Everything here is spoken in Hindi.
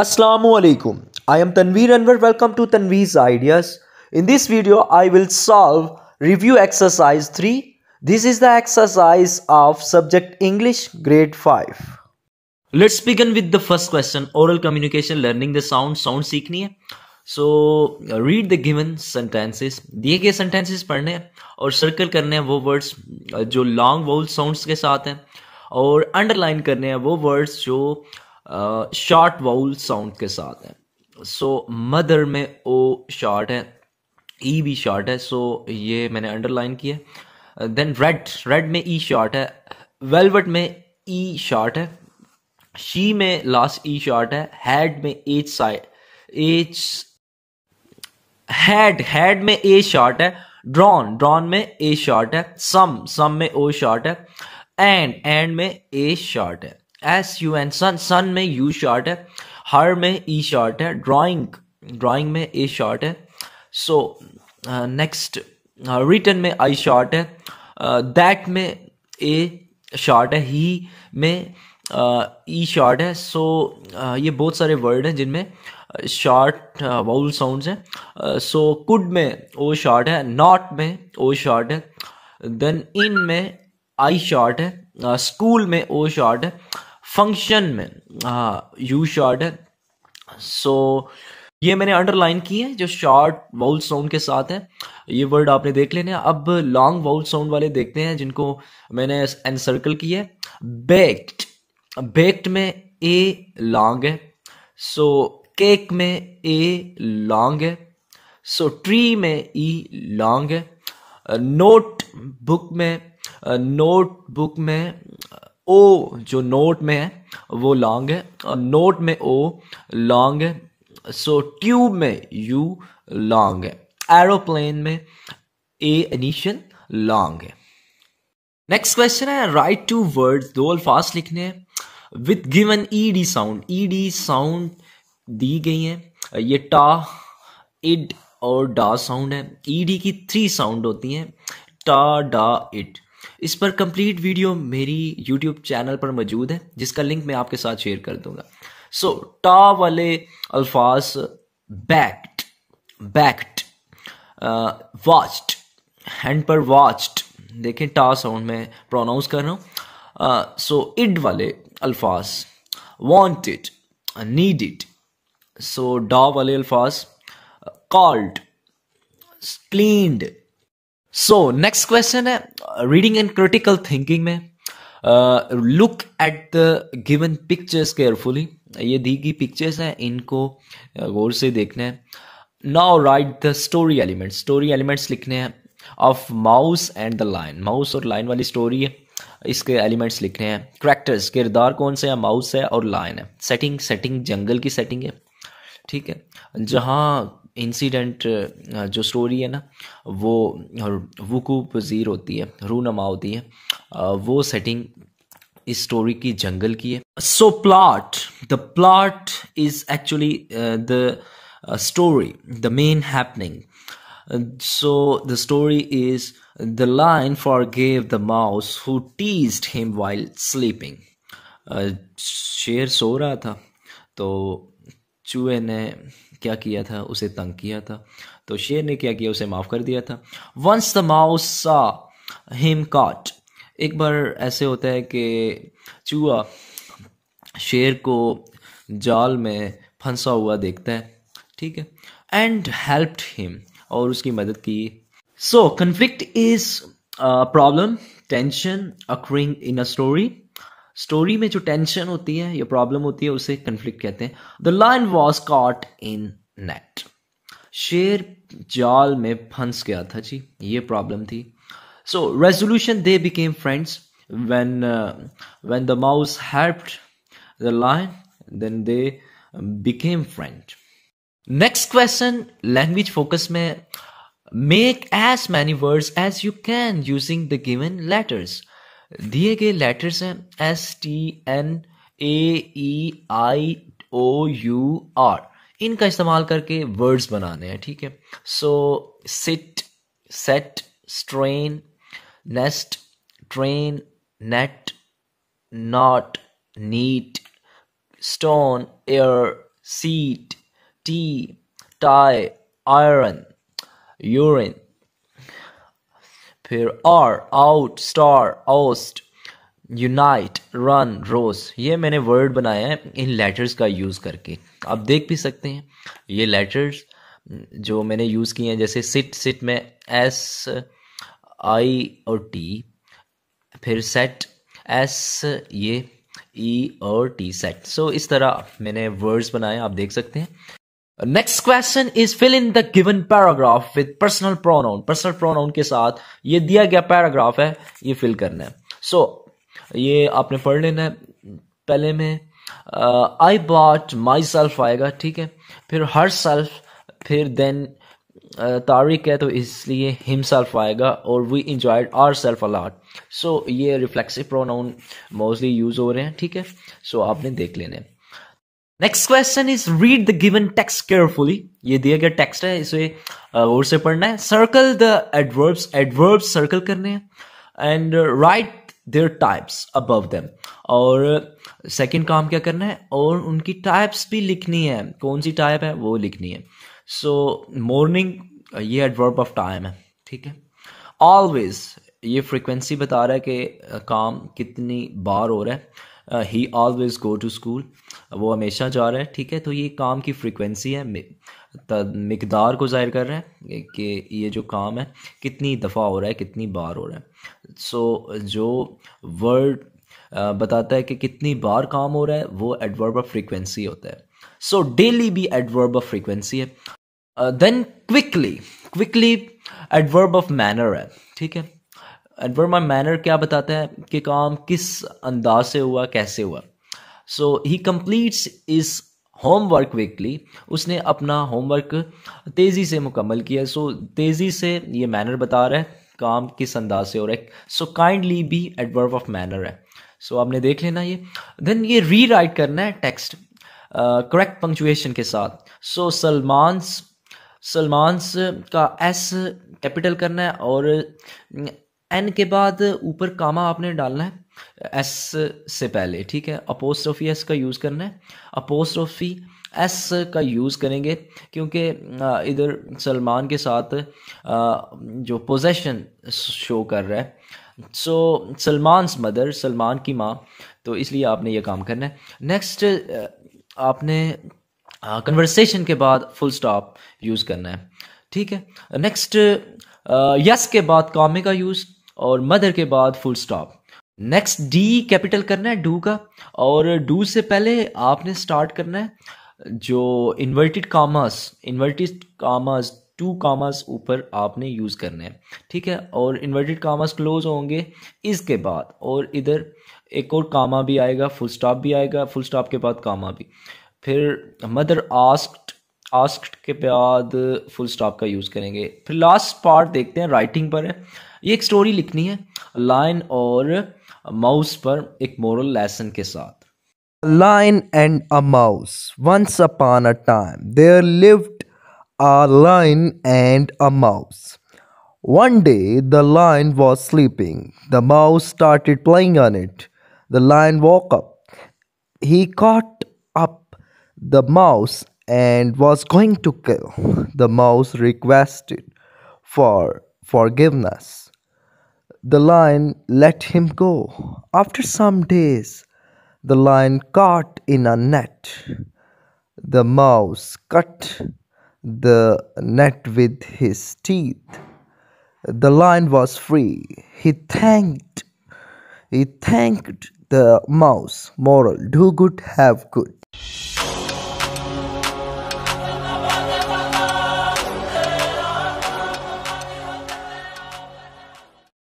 Assalamualaikum. I am Tanveer Anwar. Welcome to Tanveer's Ideas. In this video, I will solve review exercise 3. This is the exercise of subject English grade 5. Let's begin with the first question oral communication learning the sound sound सीखनी है So read the given sentences. दिए गए sentences पढ़ने हैं और सर्कल करने हैं वो वर्ड्स जो लॉन्ग वोल साउंड्स के साथ हैं और अंडरलाइन करने हैं वो वर्ड्स जो शॉर्ट वाउल साउंड के साथ है सो so, मदर में ओ शॉर्ट है ई e भी शॉर्ट है सो so ये मैंने अंडरलाइन किया देन रेड रेड में ई e शॉर्ट है वेलवेट में ई e शॉर्ट है शी में लास्ट ई शॉर्ट है हेड में H side H head head में ए शॉर्ट है ड्रॉन ड्रॉन में ए शॉर्ट है सम सम में ओ शॉर्ट है एंड एंड में ए शॉर्ट है S U N sun sun में यू शॉर्ट है हर में ई e शॉर्ट है ड्राइंग ड्राइंग में ए शॉर्ट है सो नेक्स्ट रिटर्न में आई शॉर्ट है दैट uh, में ए शॉर्ट है ही में ई uh, शॉर्ट e है सो so, uh, ये बहुत सारे वर्ड हैं जिनमें शॉर्ट वाउल साउंड्स हैं सो uh, कुड में ओ शॉर्ट है नॉट में ओ शॉर्ट है देन इन में आई शॉर्ट है स्कूल uh, में ओ शॉर्ट है फंक्शन में यू शॉर्ट है सो so, ये मैंने अंडरलाइन की है जो शॉर्ट वाउल साउंड के साथ है ये वर्ड आपने देख लेने अब लॉन्ग वाउल साउंड वाले देखते हैं जिनको मैंने एनसर्कल की है बेक्ड बेक्ड में ए लॉन्ग है सो केक में ए लॉन्ग है सो ट्री में ई e लॉन्ग है नोट uh, बुक में नोट uh, बुक में ओ जो नोट में है वो लॉन्ग है और नोट में ओ लॉन्ग है सो ट्यूब में यू लॉन्ग है एरोप्लेन में ए इनिशियल लॉन्ग है नेक्स्ट क्वेश्चन है राइट टू वर्ड्स दो अल्फाज लिखने हैं with given E D sound E D sound दी गई है ये टा इड और डा साउंड है ई डी की थ्री साउंड होती हैं टा डा इड इस पर कंप्लीट वीडियो मेरी यूट्यूब चैनल पर मौजूद है जिसका लिंक मैं आपके साथ शेयर कर दूंगा सो so, टा वाले अल्फाज बैक्ट बैक्ट वाच्ड हैंड पर वाच्ड देखें टा साउंड में प्रोनाउंस कर रहा हूँ सो uh, इड वाले अल्फाज नीड इट सो डा वाले अल्फाज called cleaned so next question है रीडिंग एंड क्रिटिकल थिंकिंग में look at the given pictures carefully ये दी गई पिक्चर्स हैं इनको uh, गौर से देखना है now write the story elements story elements लिखने हैं of mouse and the lion mouse और लाइन वाली स्टोरी है इसके एलिमेंट्स लिखने हैं करैक्टर्स किरदार कौन से हैं माउस है और लाइन है सेटिंग सेटिंग जंगल की सेटिंग है ठीक है जहाँ इंसिडेंट जो स्टोरी है ना वो वकू पजीर होती है रूनमा होती है वो सेटिंग इस स्टोरी की जंगल की है so plot the plot is actually the story the main happening so the story is the lion forgave the mouse who teased him while sleeping शेर सो रहा था तो चूहे ने क्या किया था उसे तंग किया था तो शेर ने क्या किया उसे माफ़ कर दिया था once the mouse saw him caught एक बार ऐसे होता है कि चूहा शेर को जाल में फंसा हुआ देखता है ठीक है एंड हेल्प्ड हिम और उसकी मदद की so conflict is problem tension occurring in a story story में जो टेंशन होती है या प्रॉब्लम होती है उसे कन्फ्लिक्ट कहते हैं the lion was caught in net शेर जाल में फंस गया था जी ये प्रॉब्लम थी so resolution they became friends when when the mouse helped the lion then they became friend next question language focus में make as many words as you can using the given letters दिए गए लेटर्स हैं S T N A I O U R इनका इस्तेमाल करके वर्ड्स बनाने हैं ठीक है so sit set strain nest train net not neat stone air seat tea tie iron urine फिर आर out star oust unite run rose ये मैंने वर्ड बनाया है इन लेटर्स का यूज़ करके आप देख भी सकते हैं ये लेटर्स जो मैंने यूज़ किए हैं जैसे सिट सिट में एस आई और टी फिर सेट एस ये ई e और टी सेट सो इस तरह मैंने वर्ड्स बनाए आप देख सकते हैं next question is fill in the given paragraph with personal pronoun personal pronoun के साथ ये दिया गया पैराग्राफ है ये फिल करना है सो so, ये आपने पढ़ लेना है पहले में आई बॉट माई सेल्फ आएगा ठीक है फिर हर सेल्फ फिर देन तारिक है तो इसलिए हिम सेल्फ आएगा और we enjoyed ourselves a lot so ये रिफ्लेक्सिव प्रोनाउन मोस्टली यूज हो रहे हैं ठीक है सो so, आपने देख लेने next question is read the given text carefully ये दिया गया टेक्स्ट है इसे और से पढ़ना है circle the adverbs adverbs circle करने हैं and write their types above them और सेकंड काम क्या करना है और उनकी टाइप्स भी लिखनी है कौन सी टाइप है वो लिखनी है सो मॉर्निंग ये एडवर्ब ऑफ टाइम है ठीक है ऑलवेज ये फ्रीक्वेंसी बता रहा है कि काम कितनी बार हो रहा है he always go to school वो हमेशा जा रहा है ठीक है तो ये काम की फ्रिक्वेंसी है मकदार को जाहिर कर रहे हैं कि ये जो काम है कितनी दफ़ा हो रहा है कितनी बार हो रहा है सो so, जो वर्ड uh, बताता है कि कितनी बार काम हो रहा है वो एडवर्ब ऑफ फ्रिक्वेंसी होता है सो डेली भी एडवर्ब ऑफ फ्रिक्वेंसी है then quickly quickly adverb of manner है ठीक है एडवर्ड माई मैनर क्या बताता है कि काम किस अंदाज से हुआ कैसे हुआ so he completes his homework weekly उसने अपना होमवर्क तेज़ी से मुकम्मल किया सो so, तेज़ी से ये मैनर बता रहा है काम किस अंदाज से हो रहा है सो काइंडली भी एडवर्ब ऑफ मैनर है सो so, आपने देख लेना ये देन ये री राइट करना है टेक्स्ट करेक्ट पंक्चुएशन के साथ सो so, सलमानस सलमानस का एस कैपिटल करना है और एन के बाद ऊपर कामा आपने डालना है एस से पहले ठीक है अपोस्ट्रोफी एस का यूज़ करना है अपोस्ट्रोफी एस का यूज़ करेंगे क्योंकि इधर सलमान के साथ जो पोजेशन शो कर रहा है सो सलमानस मदर सलमान की माँ तो इसलिए आपने ये काम करना है नेक्स्ट आपने कन्वर्सेशन के बाद फुल स्टॉप यूज़ करना है ठीक है नेक्स्ट यस के बाद कामे का यूज़ और मदर के बाद full stop next D capital करना है डू का और डू से पहले आपने स्टार्ट करना है जो inverted commas inverted commas two commas ऊपर आपने यूज़ करना है ठीक है और इन्वर्टेड कामर्स क्लोज होंगे इसके बाद और इधर एक और कामा भी आएगा फुल स्टॉप भी आएगा फुल स्टॉप के बाद कामा भी फिर मदर आस्क्ड आस्क्ड के बाद फुल स्टॉप का यूज़ करेंगे फिर लास्ट पार्ट देखते हैं राइटिंग पर है ये एक स्टोरी लिखनी है लाइन और माउस पर एक मोरल लेसन के साथ Lion and a mouse. Once upon a time, there lived a lion and a mouse. One day, the lion was sleeping. The mouse started playing on it. The lion woke up. He caught up the mouse and was going to kill. The mouse requested for forgiveness. The lion let him go. After some days, the lion caught in a net. The mouse cut the net with his teeth. The lion was free. He thanked he thanked the mouse. Moral Do good, have good.